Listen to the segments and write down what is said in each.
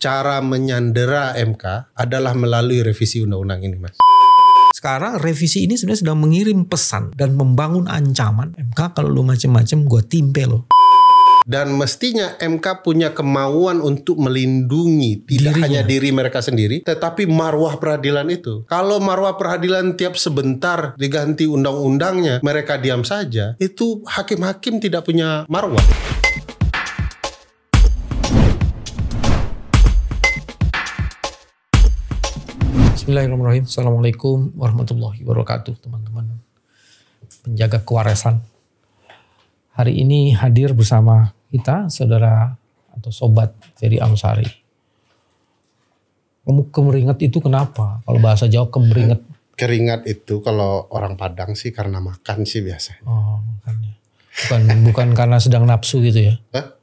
cara menyandera MK adalah melalui revisi undang-undang ini, Mas. Sekarang revisi ini sebenarnya sedang mengirim pesan dan membangun ancaman MK kalau lu macem-macem gue timpe lo. Dan mestinya MK punya kemauan untuk melindungi tidak Dirinya. hanya diri mereka sendiri, tetapi marwah peradilan itu. Kalau marwah peradilan tiap sebentar diganti undang-undangnya, mereka diam saja, itu hakim-hakim tidak punya marwah. Bismillahirrahmanirrahim. Assalamualaikum warahmatullahi wabarakatuh teman-teman. Penjaga kewarasan. Hari ini hadir bersama kita saudara atau sobat Ferry Amsari. Kamu kemeringat itu kenapa? Kalau bahasa Jawa kemeringat. Keringat itu kalau orang Padang sih karena makan sih biasa. Oh, makannya. Bukan bukan karena sedang nafsu gitu ya. Hah?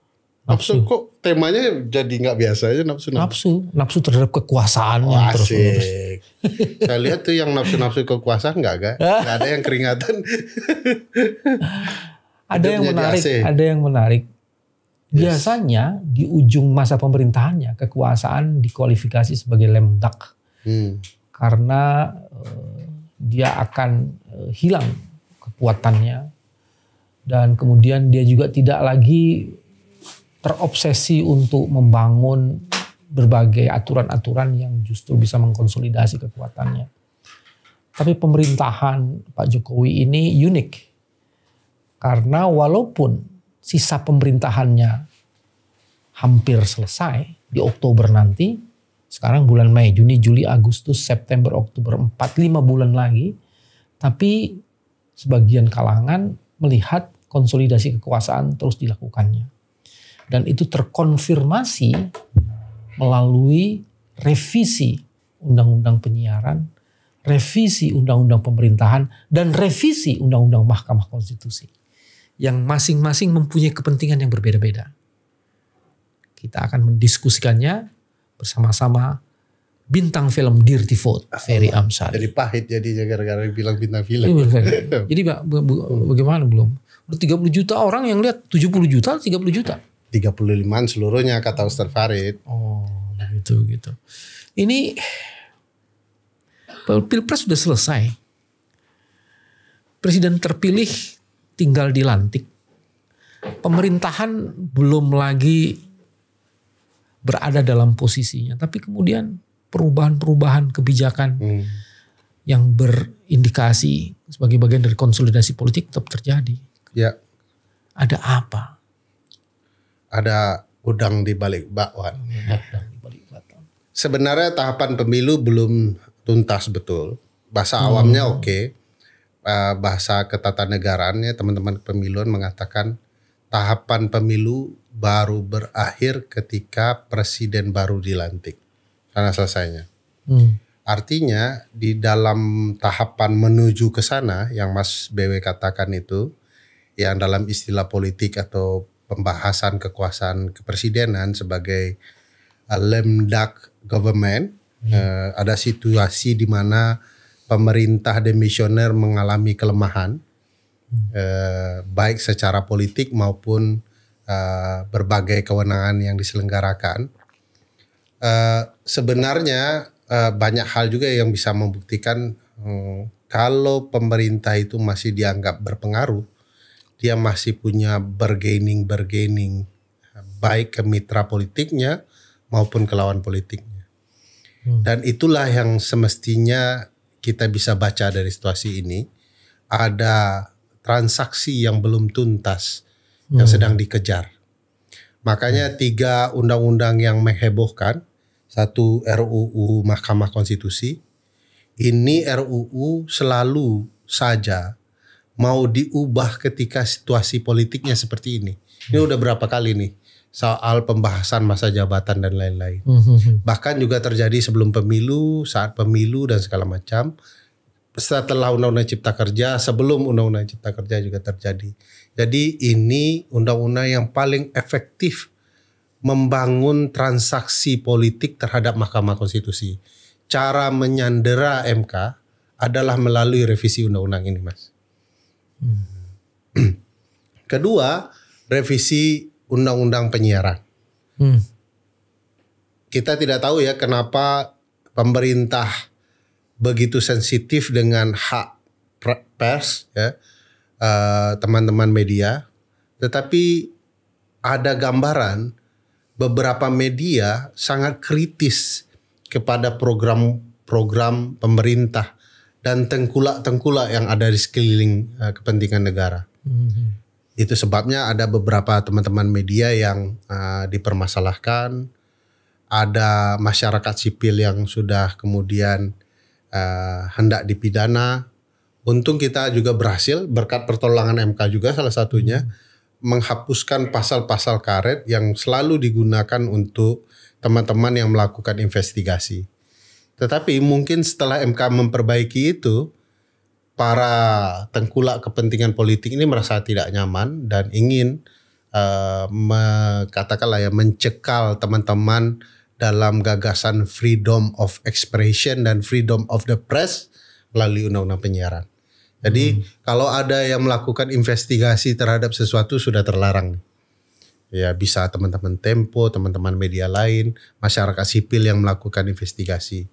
Nafsu. kok temanya jadi nggak biasa aja nafsu nafsu nafsu terhadap kekuasaan oh, yang terus saya lihat tuh yang nafsu nafsu kekuasaan nggak gak nggak ada yang keringatan ada yang menarik ada yang menarik biasanya di ujung masa pemerintahannya kekuasaan dikualifikasi sebagai lemdak hmm. karena eh, dia akan eh, hilang kekuatannya dan kemudian dia juga tidak lagi terobsesi untuk membangun berbagai aturan-aturan yang justru bisa mengkonsolidasi kekuatannya. Tapi pemerintahan Pak Jokowi ini unik karena walaupun sisa pemerintahannya hampir selesai di Oktober nanti, sekarang bulan Mei, Juni, Juli, Agustus, September, Oktober, 4 5 bulan lagi, tapi sebagian kalangan melihat konsolidasi kekuasaan terus dilakukannya. Dan itu terkonfirmasi melalui revisi undang-undang penyiaran, revisi undang-undang pemerintahan, dan revisi undang-undang Mahkamah Konstitusi. Yang masing-masing mempunyai kepentingan yang berbeda-beda. Kita akan mendiskusikannya bersama-sama bintang film Dirty Vote, Ferry Amsari. Jadi pahit jadi ya gara-gara bilang bintang film. Iya, jadi bagaimana belum? Tiga 30 juta orang yang lihat 70 juta, 30 juta. 35 lima, seluruhnya kata Ustaz Farid. Oh, begitu gitu. Ini Pilpres sudah selesai. Presiden terpilih tinggal dilantik. Pemerintahan belum lagi berada dalam posisinya, tapi kemudian perubahan-perubahan kebijakan hmm. yang berindikasi sebagai bagian dari konsolidasi politik tetap terjadi. Ya. Ada apa? ada udang di balik bakwan. Sebenarnya tahapan pemilu belum tuntas betul. Bahasa hmm. awamnya oke. Okay. Eh, bahasa ketatanegaraannya teman-teman pemiluan mengatakan tahapan pemilu baru berakhir ketika presiden baru dilantik. Karena selesainya. Hmm. Artinya di dalam tahapan menuju ke sana yang Mas BW katakan itu yang dalam istilah politik atau pembahasan kekuasaan kepresidenan sebagai uh, lemdak government hmm. uh, ada situasi di mana pemerintah demisioner mengalami kelemahan hmm. uh, baik secara politik maupun uh, berbagai kewenangan yang diselenggarakan uh, sebenarnya uh, banyak hal juga yang bisa membuktikan um, kalau pemerintah itu masih dianggap berpengaruh dia masih punya bargaining bargaining baik ke mitra politiknya maupun ke lawan politiknya. Hmm. Dan itulah yang semestinya kita bisa baca dari situasi ini ada transaksi yang belum tuntas hmm. yang sedang dikejar. Makanya hmm. tiga undang-undang yang menghebohkan, satu RUU Mahkamah Konstitusi, ini RUU selalu saja mau diubah ketika situasi politiknya seperti ini. Ini udah berapa kali nih soal pembahasan masa jabatan dan lain-lain. Mm-hmm. Bahkan juga terjadi sebelum pemilu, saat pemilu dan segala macam. Setelah undang-undang cipta kerja, sebelum undang-undang cipta kerja juga terjadi. Jadi ini undang-undang yang paling efektif membangun transaksi politik terhadap Mahkamah Konstitusi. Cara menyandera MK adalah melalui revisi undang-undang ini, Mas. Hmm. Kedua, revisi undang-undang penyiaran. Hmm. Kita tidak tahu ya kenapa pemerintah begitu sensitif dengan hak pers ya eh, teman-teman media, tetapi ada gambaran beberapa media sangat kritis kepada program-program pemerintah dan tengkulak-tengkulak yang ada di sekeliling uh, kepentingan negara. Mm-hmm. Itu sebabnya ada beberapa teman-teman media yang uh, dipermasalahkan, ada masyarakat sipil yang sudah kemudian uh, hendak dipidana. Untung kita juga berhasil berkat pertolongan MK juga salah satunya mhm. menghapuskan pasal-pasal karet yang selalu digunakan untuk teman-teman yang melakukan investigasi. Tetapi mungkin setelah MK memperbaiki itu, para tengkulak kepentingan politik ini merasa tidak nyaman dan ingin uh, katakanlah ya mencekal teman-teman dalam gagasan freedom of expression dan freedom of the press melalui undang-undang penyiaran. Jadi hmm. kalau ada yang melakukan investigasi terhadap sesuatu sudah terlarang. Ya bisa teman-teman Tempo, teman-teman media lain, masyarakat sipil yang melakukan investigasi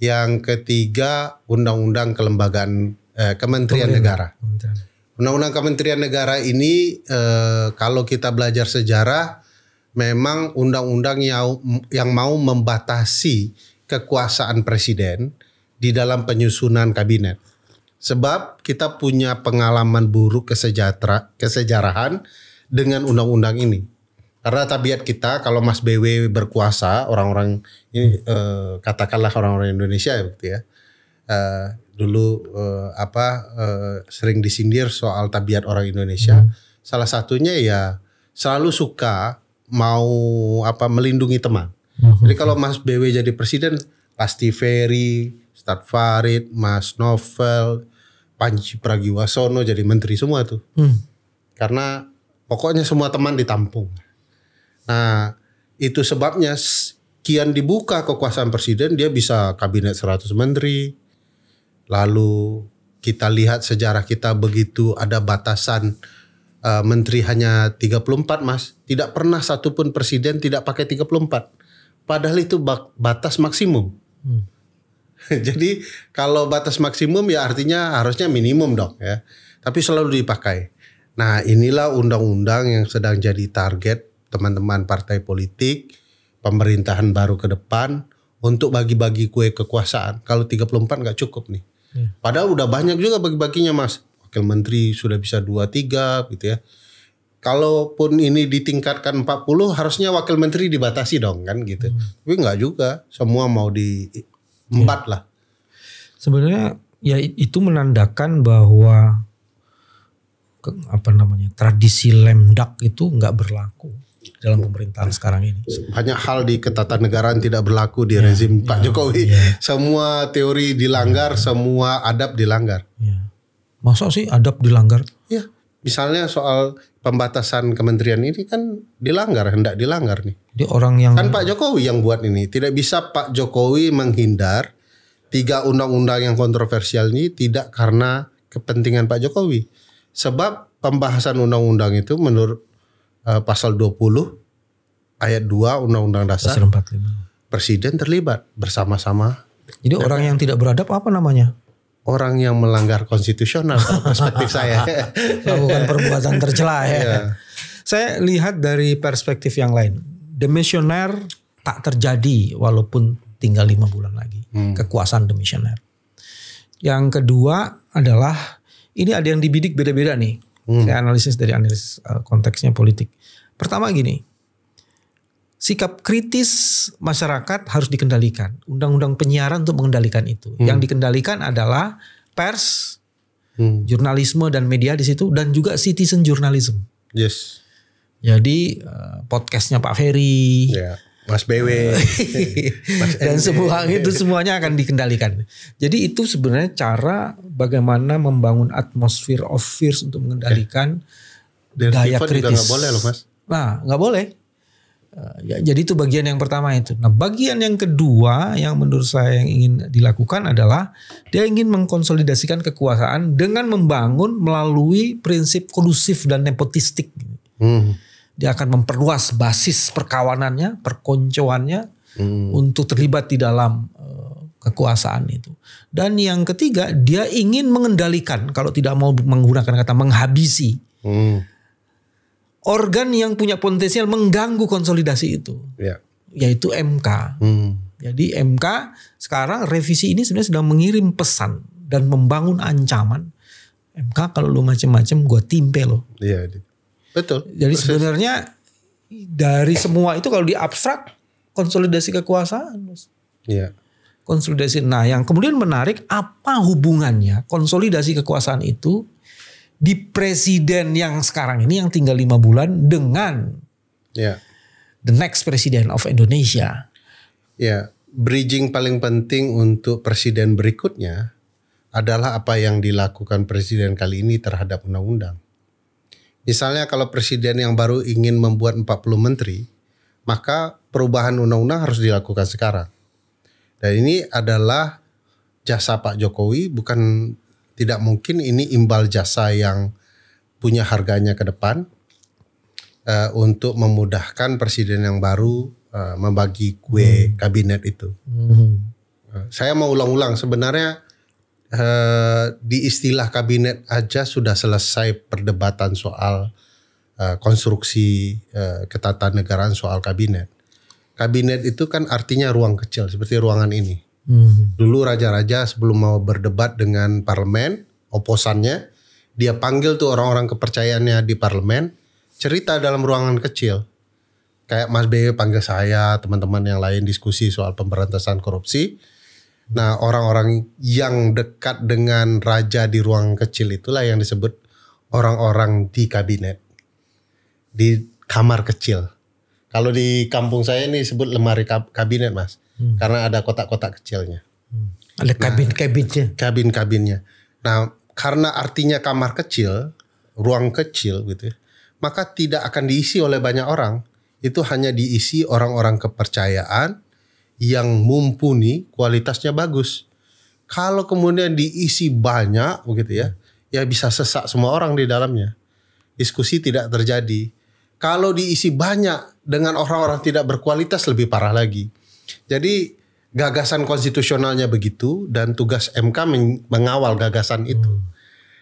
yang ketiga undang-undang kelembagaan eh, kementerian, negara. Undang-undang kementerian negara ini eh, kalau kita belajar sejarah memang undang-undang yang, yang mau membatasi kekuasaan presiden di dalam penyusunan kabinet. Sebab kita punya pengalaman buruk kesejahtera, kesejarahan dengan undang-undang ini karena tabiat kita kalau Mas BW berkuasa orang-orang ini eh, katakanlah orang-orang Indonesia ya bukti gitu ya. Eh, dulu eh, apa eh, sering disindir soal tabiat orang Indonesia. Hmm. Salah satunya ya selalu suka mau apa melindungi teman. Hmm. Jadi kalau Mas BW jadi presiden pasti Ferry, Ustadz Farid, Mas Novel, Panji Pragiwasono jadi menteri semua tuh. Hmm. Karena pokoknya semua teman ditampung. Nah, itu sebabnya kian dibuka kekuasaan presiden dia bisa kabinet 100 menteri. Lalu kita lihat sejarah kita begitu ada batasan uh, menteri hanya 34 Mas. Tidak pernah satupun presiden tidak pakai 34. Padahal itu batas maksimum. Hmm. Jadi kalau batas maksimum ya artinya harusnya minimum dong ya. Tapi selalu dipakai. Nah inilah undang-undang yang sedang jadi target teman-teman partai politik, pemerintahan baru ke depan untuk bagi-bagi kue kekuasaan. Kalau 34 nggak cukup nih. Hmm. Padahal udah banyak juga bagi-baginya Mas. Wakil menteri sudah bisa 2 3 gitu ya. Kalaupun ini ditingkatkan 40 harusnya wakil menteri dibatasi dong kan gitu. Hmm. Tapi nggak juga, semua mau di empat ya. lah. Sebenarnya ya itu menandakan bahwa apa namanya tradisi lemdak itu nggak berlaku dalam pemerintahan sekarang ini. Banyak hal di ketatanegaraan tidak berlaku di ya, rezim ya, Pak Jokowi. Ya. Semua teori dilanggar, ya. semua adab dilanggar. Ya. Masa sih adab dilanggar? Ya, misalnya soal pembatasan kementerian ini kan dilanggar, hendak dilanggar nih. Di orang yang kan Pak Jokowi yang buat ini. Tidak bisa Pak Jokowi menghindar tiga undang-undang yang kontroversial ini tidak karena kepentingan Pak Jokowi. Sebab pembahasan undang-undang itu menurut Eh, pasal 20 ayat 2 Undang-Undang Dasar pasal Presiden terlibat bersama-sama. Jadi Dan orang yang tidak beradab apa namanya? Orang yang melanggar konstitusional perspektif saya. Melakukan perbuatan tercela ya. Yeah. Saya lihat dari perspektif yang lain. Demisioner tak terjadi walaupun tinggal lima bulan lagi. Hmm. Kekuasaan demisioner. Yang kedua adalah ini ada yang dibidik beda-beda nih Hmm. Saya analisis dari analisis eh, konteksnya politik. Pertama gini, sikap kritis masyarakat harus dikendalikan. Undang-undang penyiaran untuk mengendalikan itu. Hmm. Yang dikendalikan adalah pers, hmm. jurnalisme dan media di situ dan juga citizen journalism. Yes. Jadi eh, podcastnya Pak Ferry, yeah. Mas BW, eh, dan semua itu semuanya akan dikendalikan. Jadi itu sebenarnya cara bagaimana membangun atmosfer of fears untuk mengendalikan eh, dan daya Steven kritis. gak boleh loh mas. Nah nggak boleh. Eh, ya, jadi itu bagian yang pertama itu. Nah bagian yang kedua yang menurut saya yang ingin dilakukan adalah dia ingin mengkonsolidasikan kekuasaan dengan membangun melalui prinsip kolusif dan nepotistik. Hmm dia akan memperluas basis perkawanannya, perkoncoannya hmm. untuk terlibat di dalam eh, kekuasaan itu. Dan yang ketiga, dia ingin mengendalikan kalau tidak mau menggunakan kata menghabisi. Hmm. Organ yang punya potensial mengganggu konsolidasi itu. Ya. Yaitu MK. Hmm. Jadi MK sekarang revisi ini sebenarnya sedang mengirim pesan dan membangun ancaman. MK kalau lu macem-macem gue timpe loh. Iya. iya. Betul. Jadi persis. sebenarnya dari semua itu kalau diabstrak konsolidasi kekuasaan. Iya. Konsolidasi. Nah, yang kemudian menarik apa hubungannya konsolidasi kekuasaan itu di presiden yang sekarang ini yang tinggal lima bulan dengan ya. the next president of Indonesia. Ya, bridging paling penting untuk presiden berikutnya adalah apa yang dilakukan presiden kali ini terhadap undang-undang. Misalnya kalau presiden yang baru ingin membuat 40 menteri, maka perubahan undang-undang harus dilakukan sekarang. Dan ini adalah jasa Pak Jokowi, bukan tidak mungkin ini imbal jasa yang punya harganya ke depan uh, untuk memudahkan presiden yang baru uh, membagi kue hmm. kabinet itu. Hmm. Uh, saya mau ulang-ulang sebenarnya Uh, di istilah kabinet aja sudah selesai perdebatan soal uh, konstruksi uh, ketatanegaraan soal kabinet. Kabinet itu kan artinya ruang kecil seperti ruangan ini. Hmm. Dulu raja-raja sebelum mau berdebat dengan parlemen, oposannya, dia panggil tuh orang-orang kepercayaannya di parlemen, cerita dalam ruangan kecil. Kayak Mas Bewe panggil saya, teman-teman yang lain diskusi soal pemberantasan korupsi Nah, orang-orang yang dekat dengan raja di ruang kecil itulah yang disebut orang-orang di kabinet. Di kamar kecil. Kalau di kampung saya ini disebut lemari kabinet, Mas. Hmm. Karena ada kotak-kotak kecilnya. Hmm. Ada kabin-kabinnya. Nah, kabin-kabinnya. Nah, karena artinya kamar kecil, ruang kecil gitu ya. Maka tidak akan diisi oleh banyak orang. Itu hanya diisi orang-orang kepercayaan, yang mumpuni kualitasnya bagus. Kalau kemudian diisi banyak begitu ya, ya bisa sesak semua orang di dalamnya. Diskusi tidak terjadi. Kalau diisi banyak dengan orang-orang tidak berkualitas lebih parah lagi. Jadi gagasan konstitusionalnya begitu dan tugas MK mengawal gagasan itu. Hmm.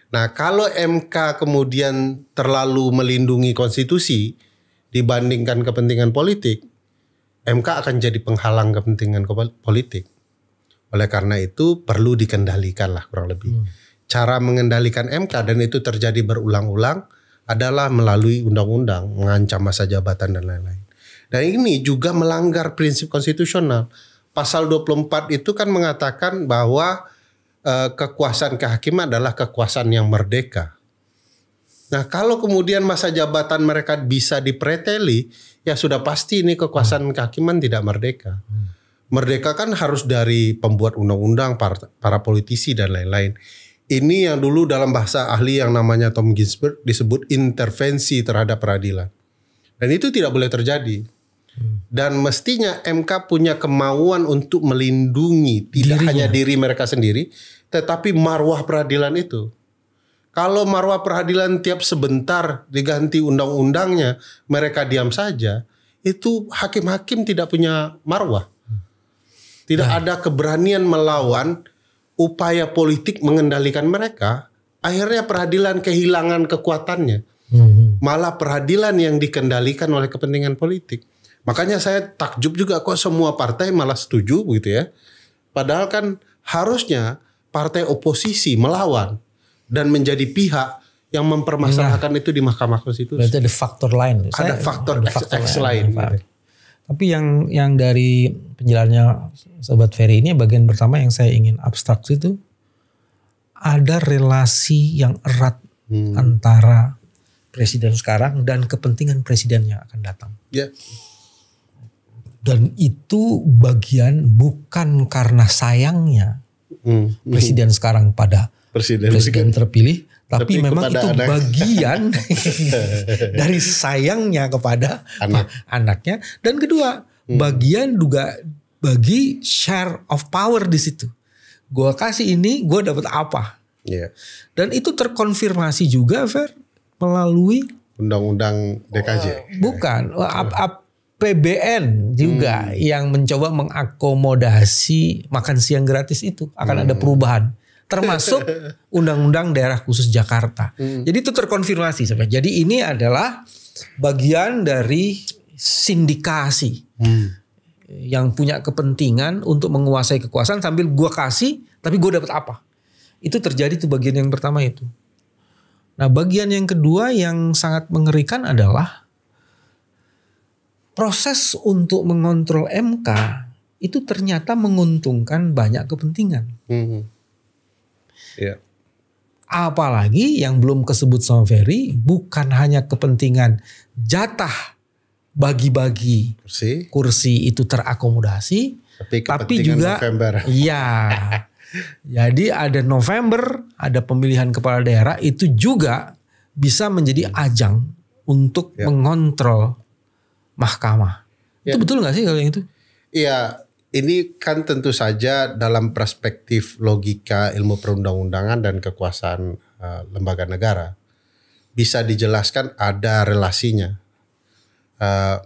Nah, kalau MK kemudian terlalu melindungi konstitusi dibandingkan kepentingan politik, MK akan jadi penghalang kepentingan politik. Oleh karena itu perlu dikendalikan lah kurang lebih. Hmm. Cara mengendalikan MK dan itu terjadi berulang-ulang adalah melalui undang-undang mengancam masa jabatan dan lain-lain. Dan ini juga melanggar prinsip konstitusional. Pasal 24 itu kan mengatakan bahwa e, kekuasaan kehakiman adalah kekuasaan yang merdeka. Nah, kalau kemudian masa jabatan mereka bisa dipreteli, ya sudah pasti ini kekuasaan hmm. kehakiman tidak merdeka. Hmm. Merdeka kan harus dari pembuat undang-undang, para politisi dan lain-lain. Ini yang dulu dalam bahasa ahli yang namanya Tom Ginsberg disebut intervensi terhadap peradilan. Dan itu tidak boleh terjadi. Hmm. Dan mestinya MK punya kemauan untuk melindungi tidak Dirinya. hanya diri mereka sendiri, tetapi marwah peradilan itu. Kalau marwah peradilan tiap sebentar diganti undang-undangnya, mereka diam saja, itu hakim-hakim tidak punya marwah. Tidak nah. ada keberanian melawan upaya politik mengendalikan mereka. Akhirnya peradilan kehilangan kekuatannya. Hmm. Malah peradilan yang dikendalikan oleh kepentingan politik. Makanya saya takjub juga kok semua partai malah setuju begitu ya. Padahal kan harusnya partai oposisi melawan dan menjadi pihak yang mempermasalahkan nah, itu di Mahkamah Konstitusi. Berarti ada faktor lain. Ada Saya, faktor ada X, faktor X, lain. Iya. Tapi yang yang dari penjelasannya Sobat Ferry ini bagian pertama yang saya ingin abstrak itu ada relasi yang erat hmm. antara presiden sekarang dan kepentingan presiden yang akan datang. Ya. Dan itu bagian bukan karena sayangnya hmm. hmm. presiden hmm. sekarang pada presiden, presiden terpilih. Tapi, tapi memang itu anak. bagian dari sayangnya kepada Anak. anaknya. Dan kedua, hmm. bagian juga bagi share of power di situ. Gua kasih ini, gue dapat apa. Yeah. Dan itu terkonfirmasi juga, Fer, melalui undang-undang DKJ. Uh, oh, bukan, ap, ap, PBN juga hmm. yang mencoba mengakomodasi makan siang gratis itu akan hmm. ada perubahan termasuk Undang-Undang Daerah Khusus Jakarta. Hmm. Jadi itu terkonfirmasi sebenarnya. Jadi ini adalah bagian dari sindikasi hmm. yang punya kepentingan untuk menguasai kekuasaan sambil gua kasih tapi gua dapat apa. Itu terjadi tuh bagian yang pertama itu. Nah, bagian yang kedua yang sangat mengerikan adalah proses untuk mengontrol MK itu ternyata menguntungkan banyak kepentingan. Hmm Yeah. Apalagi yang belum kesebut sama Ferry bukan hanya kepentingan jatah bagi-bagi kursi. kursi itu terakomodasi, tapi, tapi juga November. ya. Jadi ada November, ada pemilihan kepala daerah itu juga bisa menjadi hmm. ajang untuk ya. mengontrol mahkamah. Ya. Itu betul nggak sih kalau yang itu? Iya, ini kan tentu saja dalam perspektif logika ilmu perundang-undangan dan kekuasaan uh, lembaga negara bisa dijelaskan ada relasinya. Uh,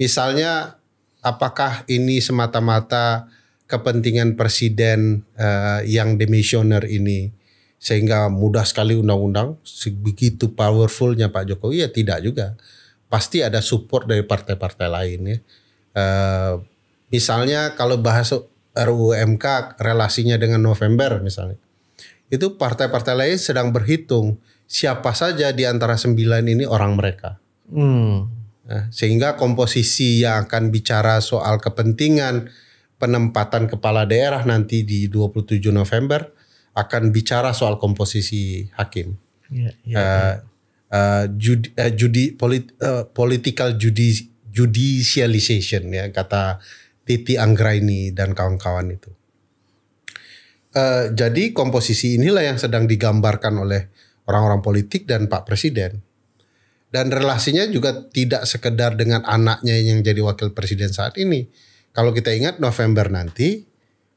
misalnya apakah ini semata-mata kepentingan presiden uh, yang demisioner ini sehingga mudah sekali undang-undang begitu powerfulnya Pak Jokowi ya tidak juga pasti ada support dari partai-partai lain ya. Uh, misalnya kalau bahas RUU MK relasinya dengan November misalnya itu partai-partai lain sedang berhitung siapa saja di antara sembilan ini orang mereka hmm. nah, sehingga komposisi yang akan bicara soal kepentingan penempatan kepala daerah nanti di 27 November akan bicara soal komposisi hakim yeah, iya, iya, yeah, iya. uh, Uh, judi, uh, judi polit, uh, political judi, judicialization ya kata Titi Anggraini dan kawan-kawan itu. Uh, jadi komposisi inilah yang sedang digambarkan oleh orang-orang politik dan Pak Presiden. Dan relasinya juga tidak sekedar dengan anaknya yang jadi wakil presiden saat ini. Kalau kita ingat November nanti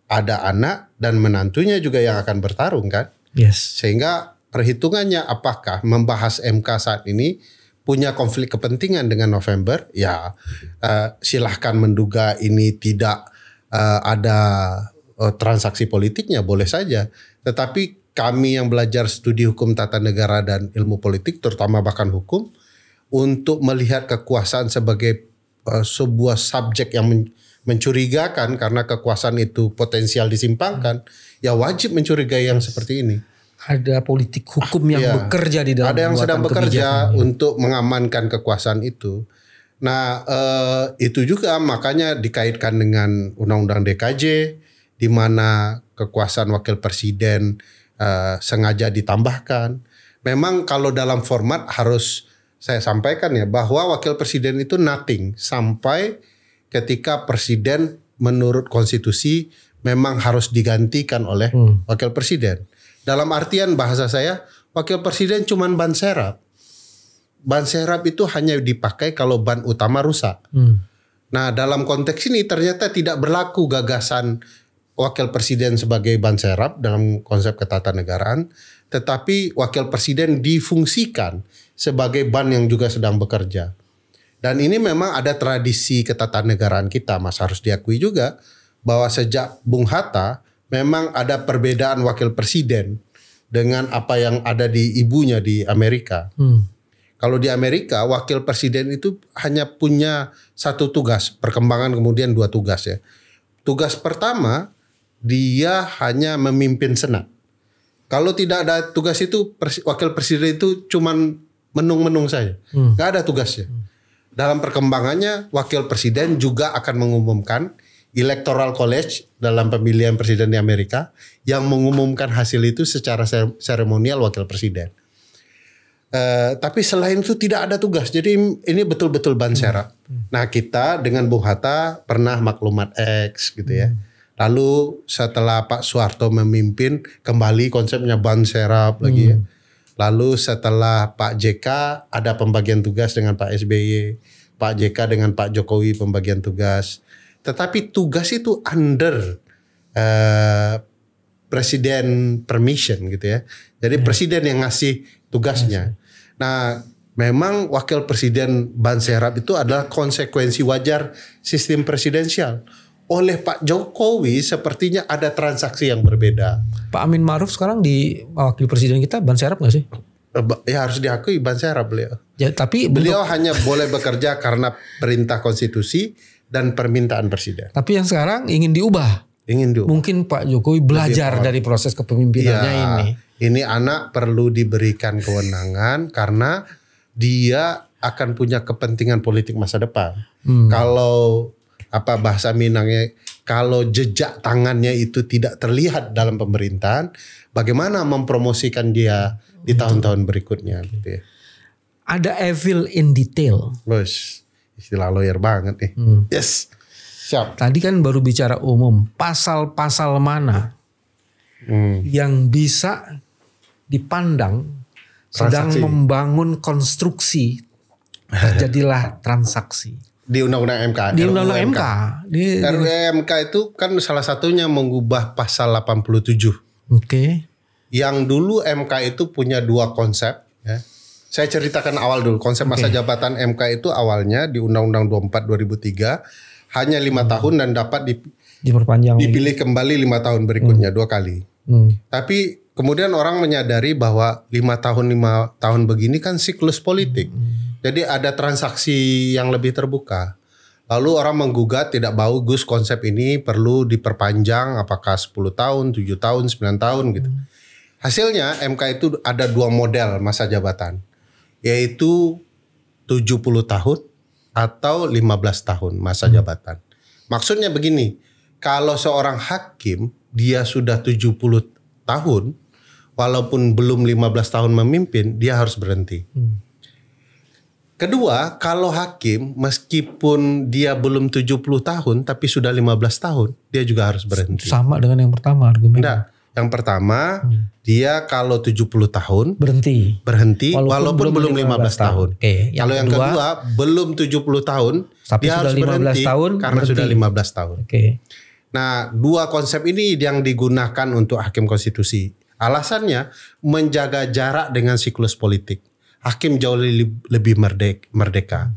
ada anak dan menantunya juga yang akan bertarung kan. Yes. Sehingga perhitungannya apakah membahas MK saat ini punya konflik kepentingan dengan November, ya uh, silahkan menduga ini tidak uh, ada uh, transaksi politiknya, boleh saja. Tetapi kami yang belajar studi hukum tata negara dan ilmu politik, terutama bahkan hukum, untuk melihat kekuasaan sebagai uh, sebuah subjek yang men mencurigakan karena kekuasaan itu potensial disimpangkan, ya wajib mencurigai yang seperti ini ada politik hukum yang ya. bekerja di dalam ada yang sedang bekerja untuk mengamankan kekuasaan itu. Nah, eh, itu juga makanya dikaitkan dengan undang-undang DKJ di mana kekuasaan wakil presiden eh, sengaja ditambahkan. Memang kalau dalam format harus saya sampaikan ya bahwa wakil presiden itu nothing sampai ketika presiden menurut konstitusi memang harus digantikan oleh hmm. wakil presiden. Dalam artian bahasa saya, wakil presiden cuma ban serap. Ban serap itu hanya dipakai kalau ban utama rusak. Hmm. Nah, dalam konteks ini ternyata tidak berlaku gagasan wakil presiden sebagai ban serap dalam konsep ketatanegaraan, tetapi wakil presiden difungsikan sebagai ban yang juga sedang bekerja. Dan ini memang ada tradisi ketatanegaraan kita, Mas harus diakui juga bahwa sejak Bung Hatta memang ada perbedaan wakil presiden dengan apa yang ada di ibunya di Amerika. Hmm. Kalau di Amerika wakil presiden itu hanya punya satu tugas, perkembangan kemudian dua tugas ya. Tugas pertama dia hanya memimpin senat. Kalau tidak ada tugas itu wakil presiden itu cuman menung-menung saja. Hmm. Gak ada tugasnya. Hmm. Dalam perkembangannya wakil presiden juga akan mengumumkan Electoral College dalam pemilihan presiden di Amerika yang mengumumkan hasil itu secara seremonial wakil presiden. Uh, tapi selain itu tidak ada tugas. Jadi ini betul-betul bansera. Hmm. Nah kita dengan Bung Hatta pernah maklumat X gitu ya. Hmm. Lalu setelah Pak Soeharto memimpin kembali konsepnya bansera hmm. lagi ya. Lalu setelah Pak JK ada pembagian tugas dengan Pak SBY. Pak JK dengan Pak Jokowi pembagian tugas. Tetapi tugas itu under uh, presiden permission gitu ya. Jadi hmm. presiden yang ngasih tugasnya. Hmm. Nah, memang wakil presiden Banserap itu adalah konsekuensi wajar sistem presidensial. Oleh Pak Jokowi sepertinya ada transaksi yang berbeda. Pak Amin Maruf sekarang di wakil presiden kita Banserap nggak sih? Eh, ya harus diakui Banserap beliau. Ya, tapi beliau untuk... hanya boleh bekerja karena perintah konstitusi dan permintaan presiden. Tapi yang sekarang ingin diubah. Ingin diubah. Mungkin Pak Jokowi belajar dari proses kepemimpinannya ya, ini. Ini anak perlu diberikan kewenangan karena dia akan punya kepentingan politik masa depan. Hmm. Kalau apa bahasa Minangnya kalau jejak tangannya itu tidak terlihat dalam pemerintahan, bagaimana mempromosikan dia di tahun-tahun berikutnya gitu ya? Ada evil in detail. Bos istilah lawyer banget nih. Hmm. Yes. Siap. Tadi kan baru bicara umum, pasal-pasal mana hmm. yang bisa dipandang transaksi. sedang membangun konstruksi terjadilah transaksi. Di undang-undang MK. Di undang-undang MK. MK. Di, MK itu kan salah satunya mengubah pasal 87. Oke. Okay. Yang dulu MK itu punya dua konsep ya. Saya ceritakan awal dulu konsep okay. masa jabatan MK itu awalnya di Undang-Undang 24 2003 hanya lima hmm. tahun dan dapat dip, diperpanjang dipilih kembali lima tahun berikutnya hmm. dua kali. Hmm. Tapi kemudian orang menyadari bahwa lima tahun lima tahun begini kan siklus politik. Hmm. Jadi ada transaksi yang lebih terbuka. Lalu orang menggugat tidak bagus konsep ini perlu diperpanjang apakah 10 tahun, 7 tahun, 9 tahun gitu. Hmm. Hasilnya MK itu ada dua model masa jabatan yaitu 70 tahun atau 15 tahun masa hmm. jabatan. Maksudnya begini, kalau seorang hakim dia sudah 70 tahun walaupun belum 15 tahun memimpin, dia harus berhenti. Hmm. Kedua, kalau hakim meskipun dia belum 70 tahun tapi sudah 15 tahun, dia juga harus berhenti. Sama dengan yang pertama argumennya. Nah, yang pertama, hmm. dia kalau 70 tahun berhenti. Berhenti walaupun, walaupun belum 15, 15 tahun. tahun. Oke, okay. kalau yang kedua kedua, belum 70 tahun, tapi dia sudah harus 15 berhenti tahun karena berhenti. sudah 15 tahun. Oke. Okay. Nah, dua konsep ini yang digunakan untuk hakim konstitusi. Alasannya menjaga jarak dengan siklus politik. Hakim jauh lebih merdek, merdeka. Hmm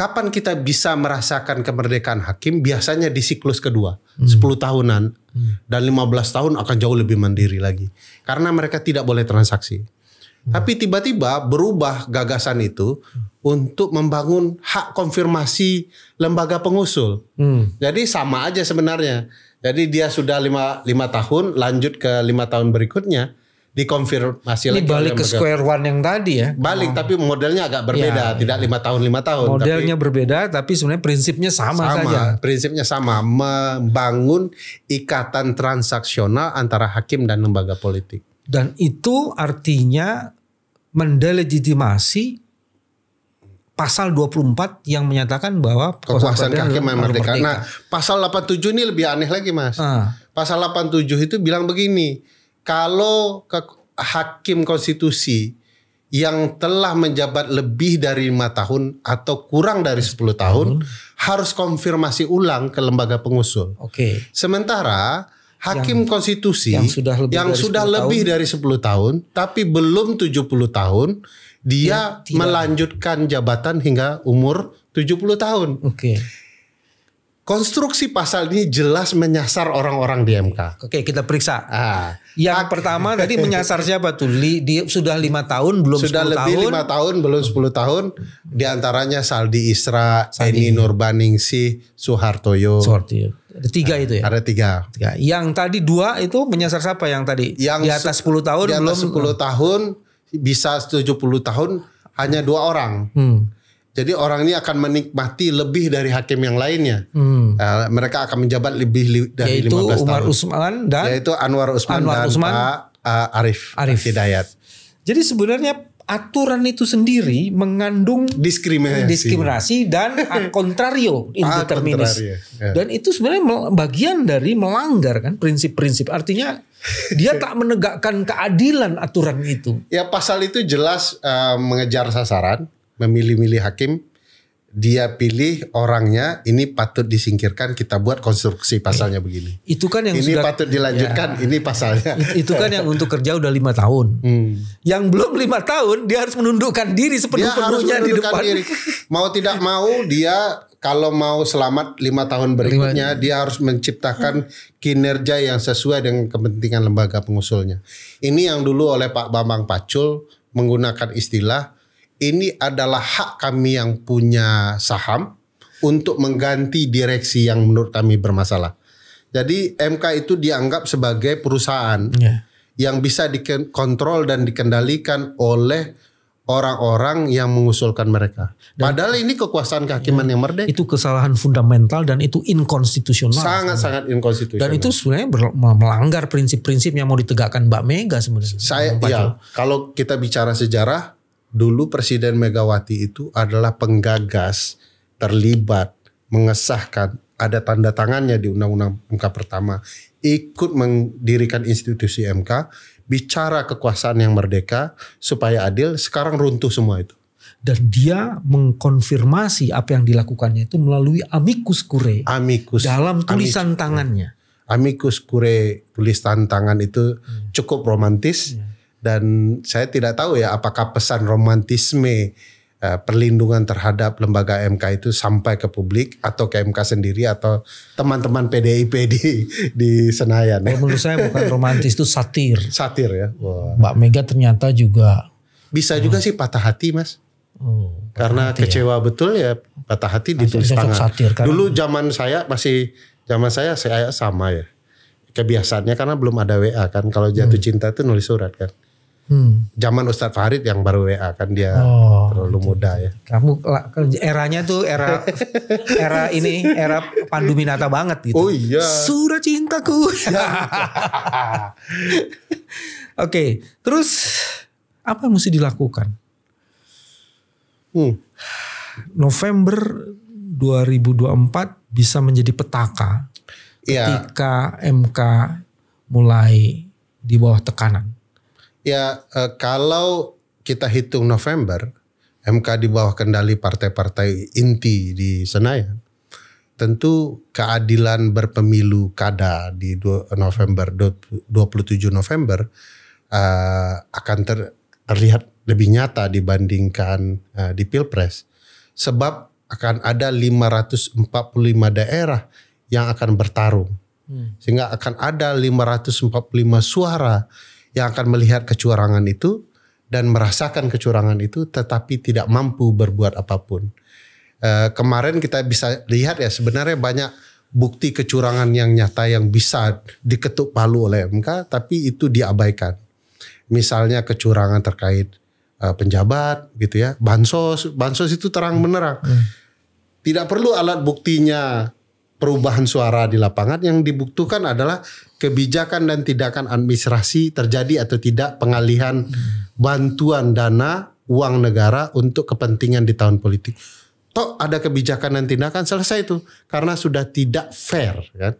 kapan kita bisa merasakan kemerdekaan hakim biasanya di siklus kedua hmm. 10 tahunan hmm. dan 15 tahun akan jauh lebih mandiri lagi karena mereka tidak boleh transaksi hmm. tapi tiba-tiba berubah gagasan itu hmm. untuk membangun hak konfirmasi lembaga pengusul hmm. jadi sama aja sebenarnya jadi dia sudah lima, lima tahun lanjut ke lima tahun berikutnya dikonfirmasi Ini balik ke square one yang tadi ya. Balik oh. tapi modelnya agak berbeda, ya, tidak ya. lima ya. tahun lima tahun. Modelnya tapi, berbeda tapi sebenarnya prinsipnya sama, sama saja. Prinsipnya sama, membangun ikatan transaksional antara hakim dan lembaga politik. Dan itu artinya mendelegitimasi pasal 24 yang menyatakan bahwa kekuasaan hakim merdeka. merdeka. Nah, pasal 87 ini lebih aneh lagi, Mas. Ah. Pasal 87 itu bilang begini, kalau ke, hakim konstitusi yang telah menjabat lebih dari lima tahun atau kurang dari 10 tahun hmm. harus konfirmasi ulang ke lembaga pengusul. Oke. Okay. Sementara hakim yang, konstitusi yang sudah lebih, yang dari, sudah 10 lebih tahun. dari 10 tahun tapi belum 70 tahun dia ya, melanjutkan jabatan hingga umur 70 tahun. Oke. Okay konstruksi pasal ini jelas menyasar orang-orang di MK. Oke, kita periksa. Ah. Yang ah. pertama tadi menyasar siapa tuh? Li, di, sudah lima tahun belum sudah 10 lebih lima tahun belum 10 tahun. Di antaranya Saldi Isra, Eni Nurbaningsih, Soehartoyo. Soehartoyo. Ada tiga nah, itu ya? Ada tiga. tiga. Yang tadi dua itu menyasar siapa yang tadi? Yang di atas 10 tahun di atas belum 10 tahun bisa 70 tahun hanya dua orang. Hmm. Jadi orang ini akan menikmati lebih dari hakim yang lainnya. Hmm. Uh, mereka akan menjabat lebih dari yaitu 15 tahun. Yaitu Umar Usman dan yaitu Anwar Usman Anwar dan Usman, Pak uh, Arif, Arif Hidayat. Jadi sebenarnya aturan itu sendiri mengandung diskriminasi, diskriminasi dan kontrario ah, indeterminis. Ya. Dan itu sebenarnya bagian dari melanggar kan prinsip-prinsip. Artinya dia tak menegakkan keadilan aturan itu. Ya pasal itu jelas uh, mengejar sasaran memilih-milih hakim dia pilih orangnya ini patut disingkirkan kita buat konstruksi pasalnya iya. begini itu kan yang ini sudah, patut dilanjutkan ya, ini pasalnya itu kan yang untuk kerja udah lima tahun hmm. yang belum lima tahun dia harus menundukkan diri sepenuh penuhnya di depan diri. mau tidak mau dia kalau mau selamat lima tahun berikutnya lima. dia harus menciptakan kinerja yang sesuai dengan kepentingan lembaga pengusulnya ini yang dulu oleh Pak Bambang Pacul menggunakan istilah ini adalah hak kami yang punya saham untuk mengganti direksi yang menurut kami bermasalah. Jadi MK itu dianggap sebagai perusahaan yeah. yang bisa dikontrol dan dikendalikan oleh orang-orang yang mengusulkan mereka. Dan Padahal ini kekuasaan kehakiman ya, yang merdeka. Itu kesalahan fundamental dan itu inkonstitusional. Sangat-sangat inkonstitusional. Dan itu sebenarnya melanggar prinsip-prinsip yang mau ditegakkan Mbak Mega sebenarnya. Saya ya, kalau kita bicara sejarah dulu Presiden Megawati itu adalah penggagas terlibat mengesahkan ada tanda tangannya di Undang-Undang MK pertama ikut mendirikan institusi MK bicara kekuasaan yang merdeka supaya adil sekarang runtuh semua itu dan dia mengkonfirmasi apa yang dilakukannya itu melalui amicus curiae amicus dalam tulisan amicus, tangannya amicus curiae tulisan tangan itu hmm. cukup romantis hmm dan saya tidak tahu ya apakah pesan romantisme eh, perlindungan terhadap lembaga MK itu sampai ke publik atau ke MK sendiri atau teman-teman PDIP di di Senayan. Oh, menurut saya bukan romantis itu satir. Satir ya. Wow. Mbak Mega ternyata juga bisa hmm. juga sih patah hati mas. Oh, karena ya? kecewa ya. betul ya patah hati ditulis tangan. Satir, kan? Dulu zaman saya masih zaman saya saya sama ya kebiasaannya karena belum ada WA kan kalau jatuh hmm. cinta itu nulis surat kan Hmm. Zaman Ustadz Farid yang baru WA kan dia oh, terlalu gitu. muda ya. Kamu eranya tuh era era ini era Pandu Minata banget gitu. Oh iya. Surat cintaku. Ya. Oke, okay, terus apa yang mesti dilakukan? Hmm. November 2024 bisa menjadi petaka ya. ketika MK mulai di bawah tekanan. Ya eh, kalau kita hitung November, MK di bawah kendali partai-partai inti di Senayan, tentu keadilan berpemilu kada di November 27 November uh, akan terlihat lebih nyata dibandingkan uh, di Pilpres sebab akan ada 545 daerah yang akan bertarung hmm. sehingga akan ada 545 suara yang akan melihat kecurangan itu dan merasakan kecurangan itu tetapi tidak mampu berbuat apapun. E, kemarin kita bisa lihat ya sebenarnya banyak bukti kecurangan yang nyata yang bisa diketuk palu oleh MK tapi itu diabaikan. Misalnya kecurangan terkait uh, penjabat gitu ya, bansos, bansos itu terang benerang. Hmm. Tidak perlu alat buktinya perubahan suara di lapangan yang dibutuhkan adalah kebijakan dan tindakan administrasi terjadi atau tidak pengalihan bantuan dana uang negara untuk kepentingan di tahun politik. Tok ada kebijakan dan tindakan selesai itu karena sudah tidak fair kan.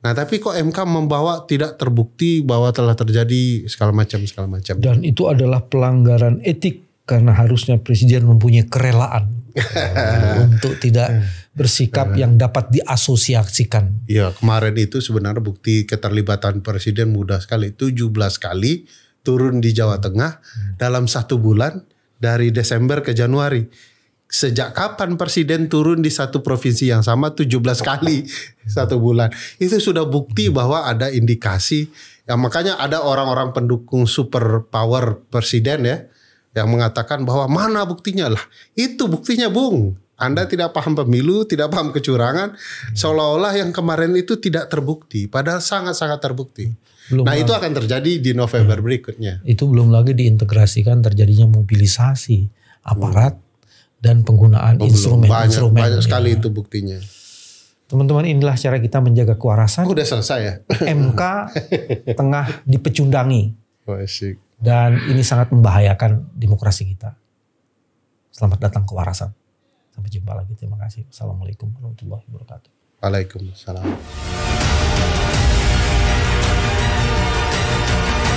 Nah tapi kok MK membawa tidak terbukti bahwa telah terjadi segala macam segala macam. Dan itu adalah pelanggaran etik karena harusnya presiden mempunyai kerelaan untuk tidak bersikap iya. yang dapat diasosiasikan. Iya, kemarin itu sebenarnya bukti keterlibatan presiden mudah sekali. 17 kali turun di Jawa hmm. Tengah hmm. dalam satu bulan dari Desember ke Januari. Sejak kapan presiden turun di satu provinsi yang sama 17 kali satu bulan? Itu sudah bukti hmm. bahwa ada indikasi. Ya makanya ada orang-orang pendukung super power presiden ya yang mengatakan bahwa mana buktinya lah. Itu buktinya, Bung anda tidak paham pemilu, tidak paham kecurangan, seolah-olah yang kemarin itu tidak terbukti, padahal sangat-sangat terbukti. Belum nah lagi. itu akan terjadi di November hmm. berikutnya. Itu belum lagi diintegrasikan terjadinya mobilisasi aparat hmm. dan penggunaan oh, instrumen. Banyak, instrumen banyak iya. sekali ya. itu buktinya. Teman-teman inilah cara kita menjaga kewarasan. Oh, udah selesai ya? MK tengah dipecundangi. Oh, Dan ini sangat membahayakan demokrasi kita. Selamat datang kewarasan. Sampai jumpa lagi. Terima kasih. Assalamualaikum warahmatullahi wabarakatuh. Waalaikumsalam.